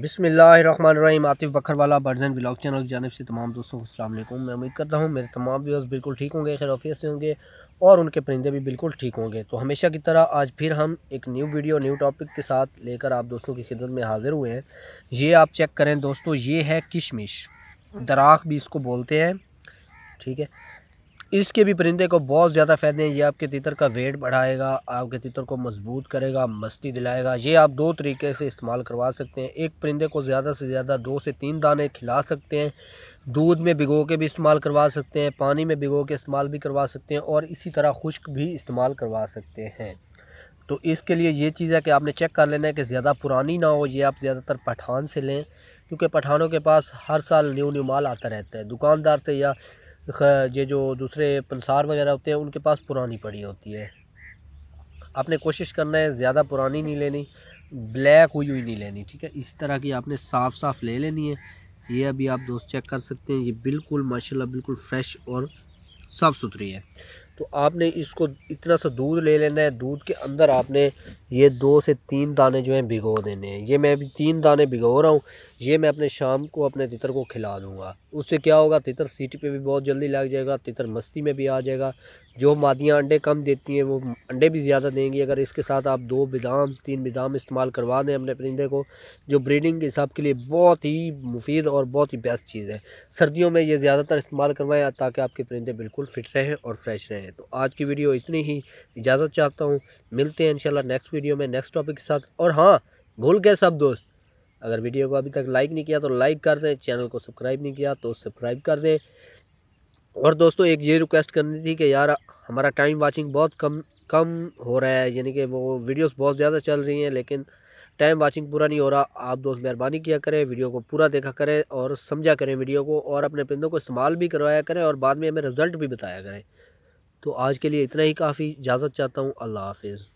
बिसमीम आतिफ वाला version blog channel की जानब से तमाम दोस्तों अल्लाम मैं उम्मीद करता हूँ मेरे तमाम व्यवर्स बिल्कुल ठीक होंगे खैरफियत से होंगे और उनके परिंदे भी बिल्कुल ठीक होंगे तो हमेशा की तरह आज फिर हम एक न्यू वीडियो न्यू टॉपिक के साथ लेकर आप दोस्तों की खिदमत में हाज़िर हुए हैं ये आप चेक करें दोस्तों ये है किशमिश दराख भी इसको बोलते हैं ठीक है इसके भी परिंदे को बहुत ज़्यादा फ़ायदे हैं ये आपके तितर का वेट बढ़ाएगा आपके तितर को मजबूत करेगा मस्ती दिलाएगा ये आप दो तरीके से इस्तेमाल करवा सकते हैं एक परिंदे को ज़्यादा से ज़्यादा दो से तीन दाने खिला सकते हैं दूध में भिगो के भी इस्तेमाल करवा सकते हैं पानी में भिगो के इस्तेमाल भी करवा सकते हैं और इसी तरह खुश्क भी इस्तेमाल करवा सकते हैं तो इसके लिए ये चीज़ है कि आपने चेक कर लेना है कि ज़्यादा पुरानी ना हो ये आप ज़्यादातर पठान से लें क्योंकि पठानों के पास हर साल न्यू न्यू माल आता रहता है दुकानदार से या ये जो दूसरे पलसार वगैरह होते हैं उनके पास पुरानी पड़ी होती है आपने कोशिश करना है ज़्यादा पुरानी नहीं लेनी ब्लैक हुई हुई नहीं लेनी ठीक है इसी तरह की आपने साफ़ साफ़ ले लेनी है ये अभी आप दोस्त चेक कर सकते हैं ये बिल्कुल माशाल्लाह बिल्कुल फ्रेश और साफ़ सुथरी है तो आपने इसको इतना सा दूध ले लेना है दूध के अंदर आपने ये दो से तीन दाने जो हैं भिगो देने हैं ये मैं अभी तीन दाने भिगो रहा हूँ ये मैं अपने शाम को अपने तितर को खिला दूँगा उससे क्या होगा तितर सीटी पे भी बहुत जल्दी लग जाएगा तितर मस्ती में भी आ जाएगा जो मादियाँ अंडे कम देती हैं वो अंडे भी ज़्यादा देंगी अगर इसके साथ आप दो बदाम तीन बदाम इस्तेमाल करवा दें अपने परिंदे को जो ब्रीडिंग के हिसाब के लिए बहुत ही मुफीद और बहुत ही बेस्ट चीज़ है सर्दियों में ये ज़्यादातर इस्तेमाल करवाएँ ताकि आपके परिंदे बिल्कुल फिट रहें और फ्रेश रहें हैं तो आज की वीडियो इतनी ही इजाज़त चाहता हूँ मिलते हैं इंशाल्लाह नेक्स्ट वीडियो में नेक्स्ट टॉपिक के साथ और हाँ भूल गए सब दोस्त अगर वीडियो को अभी तक लाइक नहीं किया तो लाइक कर दें चैनल को सब्सक्राइब नहीं किया तो सब्सक्राइब कर दें और दोस्तों एक ये रिक्वेस्ट करनी थी कि यार हमारा टाइम वाचिंग बहुत कम कम हो रहा है यानी कि वो वीडियोस बहुत ज़्यादा चल रही हैं लेकिन टाइम वाचिंग पूरा नहीं हो रहा आप दोस्त मेहरबानी किया करें वीडियो को पूरा देखा करें और समझा करें वीडियो को और अपने पिंदों को इस्तेमाल भी करवाया करें और बाद में हमें रिज़ल्ट भी बताया करें तो आज के लिए इतना ही काफ़ी इजाज़त चाहता हूँ अल्लाह हाफिज़